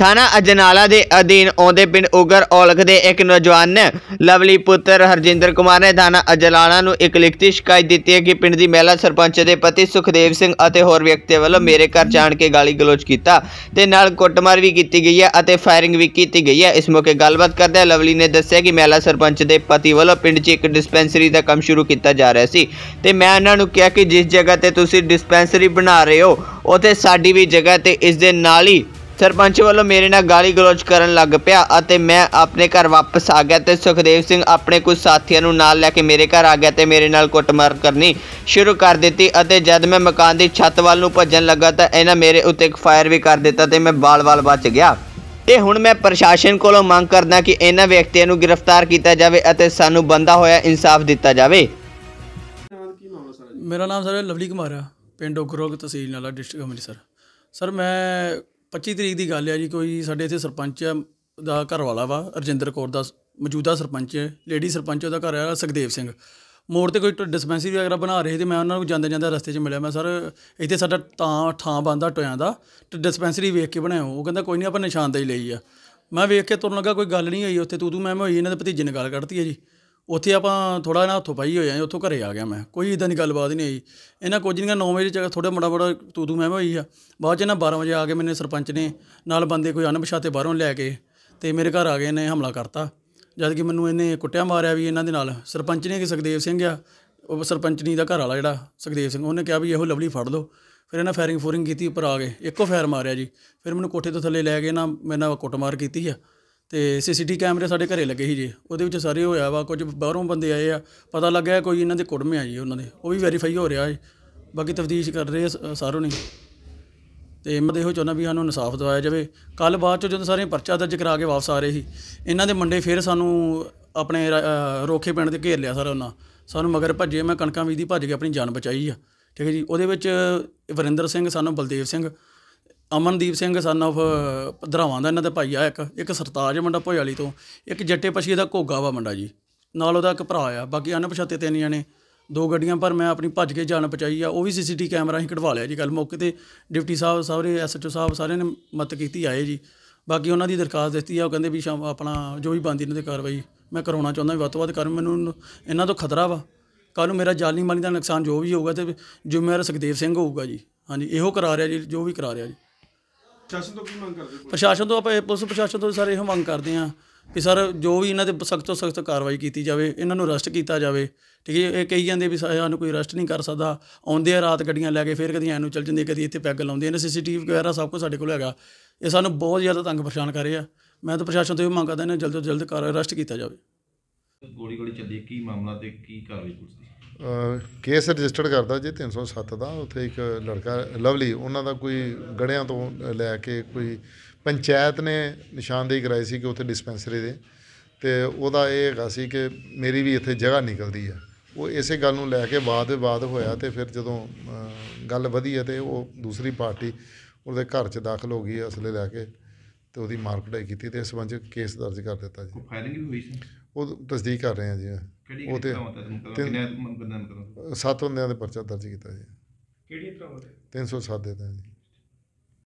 ਥਾਣਾ ਅਜਨਾਲਾ ਦੇ ਅਧੀਨ ਆਉਂਦੇ ਪਿੰਡ ਉਗਰ ਔਲਖ ਦੇ ਇੱਕ ਨੌਜਵਾਨ ਲਵਲੀ ਪੁੱਤਰ ਹਰਜਿੰਦਰ ਕੁਮਾਰ ਨੇ ਥਾਣਾ ਅਜਨਾਲਾ ਨੂੰ ਇੱਕ ਲਿਖਤੀ ਸ਼ਿਕਾਇਤ ਦਿੱਤੀ ਹੈ ਕਿ ਪਿੰਡ ਦੀ ਮਹਿਲਾ ਸਰਪੰਚ ਦੇ ਪਤੀ ਸੁਖਦੇਵ ਸਿੰਘ ਅਤੇ ਹੋਰ ਵਿਅਕਤੀ ਵੱਲੋਂ ਮੇਰੇ ਘਰ ਜਾਣ ਕੇ ਗਾਲੀ ਗਲੋਚ ਕੀਤਾ ਤੇ ਨਾਲ ਕੁੱਟਮਾਰ ਵੀ ਕੀਤੀ ਗਈ ਹੈ ਅਤੇ ਫਾਇਰਿੰਗ ਵੀ ਕੀਤੀ ਗਈ ਹੈ ਇਸ ਮੌਕੇ ਗੱਲਬਾਤ ਕਰਦੇ ਲਵਲੀ ਨੇ ਦੱਸਿਆ ਕਿ ਮਹਿਲਾ ਸਰਪੰਚ ਦੇ ਪਤੀ ਵੱਲੋਂ ਪਿੰਡ 'ਚ ਇੱਕ ਡਿਸਪੈਂਸਰੀ ਦਾ ਕੰਮ ਸ਼ੁਰੂ ਕੀਤਾ ਜਾ ਰਿਹਾ ਸੀ ਤੇ ਮੈਂ ਉਹਨਾਂ ਨੂੰ ਕਿਹਾ ਕਿ ਜਿਸ ਜਗ੍ਹਾ ਤੇ ਤੁਸੀਂ ਡਿਸਪੈਂਸਰੀ ਬਣਾ ਰਹੇ ਹੋ ਉਥੇ ਸਾਡੀ ਵੀ ਜਗ੍ਹਾ ਤੇ ਇਸ ਦੇ ਨਾਲ ਹੀ ਸਰਪੰਚ ਵੱਲੋਂ ਮੇਰੇ ਨਾਲ ਗਾਲੀ ਗਲੋਚ ਕਰਨ ਲੱਗ ਪਿਆ ਅਤੇ ਮੈਂ ਆਪਣੇ ਘਰ ਵਾਪਸ ਆ ਗਿਆ ਤੇ ਸੁਖਦੇਵ ਸਿੰਘ ਆਪਣੇ ਕੁਝ ਸਾਥੀਆਂ ਨੂੰ ਨਾਲ ਲੈ ਕੇ ਮੇਰੇ ਘਰ ਆ ਗਿਆ ਤੇ ਮੇਰੇ ਨਾਲ ਕੁੱਟਮਾਰ ਕਰਨੀ ਸ਼ੁਰੂ ਕਰ ਦਿੱਤੀ ਅਤੇ ਜਦ ਮੈਂ ਮਕਾਨ ਦੀ ਛੱਤ ਵੱਲ ਨੂੰ ਭੱਜਣ ਲੱਗਾ ਤਾਂ ਇਹਨਾਂ ਮੇਰੇ ਉੱਤੇ ਇੱਕ ਫਾਇਰ ਵੀ ਕਰ ਦਿੱਤਾ ਤੇ ਮੈਂ ਬਾਲ-ਬਾਲ ਬਚ ਗਿਆ ਤੇ ਹੁਣ ਮੈਂ ਪ੍ਰਸ਼ਾਸਨ ਕੋਲੋਂ ਮੰਗ ਕਰਦਾ ਕਿ ਇਹਨਾਂ ਵਿਅਕਤੀਆਂ ਨੂੰ ਗ੍ਰਿਫਤਾਰ ਕੀਤਾ ਜਾਵੇ ਅਤੇ ਸਾਨੂੰ ਬੰਦਾ ਹੋਇਆ ਇਨਸਾਫ ਦਿੱਤਾ ਜਾਵੇ ਮੇਰਾ ਨਾਮ ਸਰ ਲਵਲੀ ਕੁਮਾਰ ਆ ਪਿੰਡ ਓਕਰੋਗ ਤਹਿਸੀਲ ਨਾਲਾ ਡਿਸਟ੍ਰਿਕਟ ਅੰਮ੍ਰਿਤਸਰ ਸਰ ਮੈਂ 25 ਤਰੀਕ ਦੀ ਗੱਲ ਹੈ ਜੀ ਕੋਈ ਸਾਡੇ ਇੱਥੇ ਸਰਪੰਚ ਦਾ ਘਰ ਵਾਲਾ ਵਾ ਰਜਿੰਦਰ ਕੌਰ ਦਾ ਮੌਜੂਦਾ ਸਰਪੰਚ ਲੇਡੀ ਸਰਪੰਚ ਉਹਦਾ ਘਰ ਆ ਸੁਖਦੇਵ ਸਿੰਘ ਮੋੜ ਤੇ ਕੋਈ ਡਿਸਪੈਂਸਰੀ ਵਗੈਰਾ ਬਣਾ ਰਹੇ ਤੇ ਮੈਂ ਉਹਨਾਂ ਨੂੰ ਜਾਂਦੇ ਜਾਂਦੇ ਰਸਤੇ 'ਚ ਮਿਲਿਆ ਮੈਂ ਸਰ ਇੱਥੇ ਸਾਡਾ ਤਾਂ ਥਾਂ ਬੰਦਾ ਟੋਇਆਂ ਦਾ ਤੇ ਡਿਸਪੈਂਸਰੀ ਵੇਖ ਕੇ ਬਣਾਇਓ ਉਹ ਕਹਿੰਦਾ ਕੋਈ ਨਹੀਂ ਆਪਾਂ ਨਿਸ਼ਾਨਦੇਹੀ ਲਈ ਆ ਮੈਂ ਵੇਖ ਕੇ ਤੁਰਨ ਲੱਗਾ ਕੋਈ ਗੱਲ ਨਹੀਂ ਹੋਈ ਉੱਥੇ ਤੂੰ ਤੂੰ ਮੈਂ ਹੋਈ ਇਹਨਾਂ ਦੇ ਭਤੀਜੇ ਨੇ ਗੱਲ ਕਰਤੀ ਹੈ ਜੀ ਉੱਥੇ ਆਪਾਂ ਥੋੜਾ ਨਾ ਹੱਥੋਂ ਪਾਈ ਹੋਇਆ ਉੱਥੋਂ ਘਰੇ ਆ ਗਿਆ ਮੈਂ ਕੋਈ ਇਦਾਂ ਦੀ ਗੱਲਬਾਤ ਨਹੀਂ ਆਈ ਇਹਨਾਂ ਕੁਝ ਨਹੀਂ 9 ਵਜੇ ਥੋੜਾ ਮੋੜਾ ਮੋੜਾ ਤੂ ਤੂ ਮੈਂ ਹੋਈ ਆ ਬਾਅਦ ਚ ਨਾ 12 ਵਜੇ ਆ ਕੇ ਮੈਨੇ ਸਰਪੰਚ ਨੇ ਨਾਲ ਬੰਦੇ ਕੋਈ ਅਨਪਛਾਤੇ ਬਾਹਰੋਂ ਲੈ ਕੇ ਤੇ ਮੇਰੇ ਘਰ ਆ ਗਏ ਨੇ ਹਮਲਾ ਕਰਤਾ ਜਦ ਕਿ ਮੈਨੂੰ ਇਹਨੇ ਕੁੱਟਿਆ ਮਾਰਿਆ ਵੀ ਇਹਨਾਂ ਦੇ ਨਾਲ ਸਰਪੰਚ ਨੇ ਕਿ ਸੁਖਦੇਵ ਸਿੰਘ ਆ ਉਹ ਸਰਪੰਚਨੀ ਦਾ ਘਰ ਵਾਲਾ ਜਿਹੜਾ ਸੁਖਦੇਵ ਸਿੰਘ ਉਹਨੇ ਕਿਹਾ ਵੀ ਇਹੋ ਲਵਲੀ ਫੜ ਲਓ ਫਿਰ ਇਹਨਾਂ ਫਾਇਰਿੰਗ ਫੋਰਿੰਗ ਕੀਤੀ ਉੱਪਰ ਆ ਗਏ ਇੱਕੋ ਫਾਇਰ ਮਾਰਿਆ ਜੀ ਫਿਰ ਮੈਨੂੰ ਕੋਠੇ ਤੋਂ ਥੱਲੇ ਲੈ ਗਏ ਨਾ ਮੇਰੇ ਨਾਲ ਕੁੱਟਮਾਰ ਕੀਤੀ ਆ ਤੇ ਸੀਸੀਟੀ ਕੈਮਰੇ ਸਾਡੇ ਘਰੇ ਲੱਗੇ ਸੀ ਜੀ ਉਹਦੇ ਵਿੱਚ ਸਾਰੇ ਹੋਇਆ ਵਾ ਕੁਝ ਬਾਹਰੋਂ ਬੰਦੇ ਆਏ ਆ ਪਤਾ ਲੱਗਿਆ ਕੋਈ ਇਹਨਾਂ ਦੇ ਕੁੜਮੇ ਆ ਜੀ ਉਹਨਾਂ ਦੇ ਉਹ ਵੀ ਵੈਰੀਫਾਈ ਹੋ ਰਿਹਾ ਹੈ ਬਾਕੀ ਤਫਤੀਸ਼ ਕਰ ਰਹੇ ਆ ਸਾਰੋਂ ਨੇ ਤੇ ਮੈਂ ਇਹੋ ਚਾਹੁੰਦਾ ਵੀ ਸਾਨੂੰ ਇਨਸਾਫ ਦਵਾਇਆ ਜਾਵੇ ਕੱਲ ਬਾਅਦ ਚ ਜਦੋਂ ਸਾਰੇ ਪਰਚਾ ਦਰਜ ਕਰਾ ਕੇ ਵਾਪਸ ਆ ਰਹੇ ਸੀ ਇਹਨਾਂ ਦੇ ਮੁੰਡੇ ਫੇਰ ਸਾਨੂੰ ਆਪਣੇ ਰੋਖੇ ਪਿੰਡ ਦੇ ਘੇਰ ਲਿਆ ਸਾਰਾ ਉਹਨਾਂ ਸਾਨੂੰ ਮਗਰ ਭੱਜੇ ਮੈਂ ਕਣਕਾਂ ਦੀ ਭੱਜ ਕੇ ਆਪਣੀ ਜਾਨ ਬਚਾਈ ਆ ਠੀਕ ਹੈ ਜੀ ਉਹਦੇ ਵਿੱਚ ਵਰਿੰਦਰ ਸਿੰਘ ਸਾਨੂੰ ਬਲਦੇਵ ਸਿੰਘ ਅਮਨਦੀਪ ਸਿੰਘ ਸਨ ਆਫ ਭਦਰਾਵਾਂ ਦਾ ਇਹਨਾਂ ਦਾ ਭਾਈ ਆ ਇੱਕ ਇੱਕ ਸਰਤਾਜ ਮੰਡਾ ਭੋਇਆਲੀ ਤੋਂ ਇੱਕ ਜੱਟੇ ਪਛੀ ਦਾ ਘੋਗਾ ਵਾ ਮੰਡਾ ਜੀ ਨਾਲ ਉਹਦਾ ਇੱਕ ਭਰਾ ਆ ਬਾਕੀ ਅਣਪਛਾਤੇ ਤਿੰਨ ਜਣੇ ਦੋ ਗੱਡੀਆਂ ਪਰ ਮੈਂ ਆਪਣੀ ਭੱਜ ਕੇ ਜਾਨ ਪਚਾਈ ਆ ਉਹ ਵੀ ਸੀਸੀਟੀ ਕੈਮਰਾ ਹੀ ਕਢਵਾ ਲਿਆ ਜੀ ਕੱਲ ਮੌਕੇ ਤੇ ਡਿਪਟੀ ਸਾਹਿਬ ਸਾਰੇ ਐਸਐਚਓ ਸਾਹਿਬ ਸਾਰਿਆਂ ਨੇ ਮਤ ਕੀਤੀ ਆਏ ਜੀ ਬਾਕੀ ਉਹਨਾਂ ਦੀ ਦਰਖਾਸਤ ਦਿੱਤੀ ਆ ਉਹ ਕਹਿੰਦੇ ਵੀ ਆਪਣਾ ਜੋ ਵੀ ਬੰਦੀ ਨੇ ਤੇ ਕਾਰਵਾਈ ਮੈਂ ਕਰਾਉਣਾ ਚਾਹੁੰਦਾ ਵੀ ਵੱਧ ਤੋਂ ਵੱਧ ਕਰ ਮੈਨੂੰ ਇਹਨਾਂ ਤੋਂ ਖਤਰਾ ਵਾ ਕੱਲ ਨੂੰ ਮੇਰਾ ਜਾਨੀ ਮਾਲੀ ਦਾ ਨੁਕਸਾਨ ਜੋ ਵੀ ਹੋਊਗਾ ਤੇ ਜ਼ਿੰਮੇਵਾਰ ਸੁਖਦੇਵ ਸਿੰਘ ਹੋਊਗਾ ਜੀ ਹਾਂਜੀ ਇਹੋ ਕਰਾ ਰਿਹਾ ਜੀ ਜੋ ਵੀ ਕਰਾ ਰਿਹਾ ਜੀ ਪ੍ਰਸ਼ਾਸਨ ਤੋਂ ਕੀ ਮੰਗ ਕਰਦੇ ਹੋ ਪ੍ਰਸ਼ਾਸਨ ਤੋਂ ਆਪਾਂ ਪੁਲਿਸ ਪ੍ਰਸ਼ਾਸਨ ਤੋਂ ਸਾਰੇ ਇਹ ਮੰਗ ਕਰਦੇ ਆ ਕਿ ਸਰ ਜੋ ਵੀ ਇਹਨਾਂ ਤੇ ਸਖਤ ਤੋਂ ਸਖਤ ਕਾਰਵਾਈ ਕੀਤੀ ਜਾਵੇ ਇਹਨਾਂ ਨੂੰ ਅਰੈਸਟ ਕੀਤਾ ਜਾਵੇ ਠੀਕ ਹੈ ਇਹ ਕਹੀ ਜਾਂਦੇ ਵੀ ਸਾਨੂੰ ਕੋਈ ਅਰੈਸਟ ਨਹੀਂ ਕਰ ਸਕਦਾ ਆਉਂਦੇ ਆ ਰਾਤ ਗੱਡੀਆਂ ਲੈ ਕੇ ਫੇਰ ਕਦੀ ਐਨੂੰ ਚੱਲ ਜਾਂਦੇ ਕਦੀ ਇੱਥੇ ਪੈਗ ਲਾਉਂਦੇ ਨੇ ਸੀਸੀਟੀਵੀ ਵਗੈਰਾ ਸਭ ਕੁਝ ਸਾਡੇ ਕੋਲ ਹੈਗਾ ਇਹ ਸਾਨੂੰ ਬਹੁਤ ਜ਼ਿਆਦਾ ਤੰਗ ਪਰੇਸ਼ਾਨ ਕਰ ਰਹੇ ਆ ਮੈਂ ਤਾਂ ਪ੍ਰਸ਼ਾਸਨ ਤੋਂ ਇਹ ਮੰਗ ਕਰਦਾ ਇਹਨਾਂ ਜਲਦ ਤੋਂ ਜਲਦ ਕਾਰ ਅਰੈਸਟ ਕੀਤਾ ਜਾਵੇ ਗੋਲੀ ਗੋਲੀ ਚੱਲੀ ਕੀ ਮਾਮਲਾ ਤੇ ਕੀ ਕਾਰਵਾਈ ਪੁਲਿਸ ਦੀ ਕੇਸ ਰਜਿਸਟਰ ਕਰਦਾ ਜੀ 307 ਦਾ ਉੱਥੇ ਇੱਕ ਲੜਕਾ ਲਵਲੀ ਉਹਨਾਂ ਦਾ ਕੋਈ ਗੜਿਆਂ ਤੋਂ ਲੈ ਕੇ ਕੋਈ ਪੰਚਾਇਤ ਨੇ ਨਿਸ਼ਾਨਦੇਹੀ ਕਰਾਈ ਸੀ ਕਿ ਉੱਥੇ ਡਿਸਪੈਂਸਰੀ ਦੇ ਤੇ ਉਹਦਾ ਇਹ ਹੈਗਾ ਸੀ ਕਿ ਮੇਰੀ ਵੀ ਇੱਥੇ ਜਗ੍ਹਾ ਨਿਕਲਦੀ ਆ ਉਹ ਇਸੇ ਗੱਲ ਨੂੰ ਲੈ ਕੇ ਬਾਅਦ ਬਾਅਦ ਹੋਇਆ ਤੇ ਫਿਰ ਜਦੋਂ ਗੱਲ ਵਧੀ ਹੈ ਤੇ ਉਹ ਦੂਸਰੀ ਪਾਰਟੀ ਉਹਦੇ ਘਰ 'ਚ ਦਾਖਲ ਹੋ ਗਈ ਅਸਲੇ ਲੈ ਕੇ ਤੇ ਉਹਦੀ ਮਾਰਕਟਾਈ ਕੀਤੀ ਤੇ ਇਸ ਸੰਬੰਧ ਕੇਸ ਦਰਜ ਕਰ ਦਿੱਤਾ ਜੀ ਫਾਇਲਿੰਗ ਵੀ ਹੋਈ ਸੀ ਉਹ ਤਸਦੀਕ ਕਰ ਰਹੇ ਆ ਜੀ ਉਹ ਤੇ ਸੱਤ ਬੰਦਿਆਂ ਦੇ ਪਰਚਾ ਦਰਜ ਕੀਤਾ ਜੀ ਕਿਹੜੀ ਤਰ੍ਹਾਂ 307 ਦੇ ਤਾਂ ਜੀ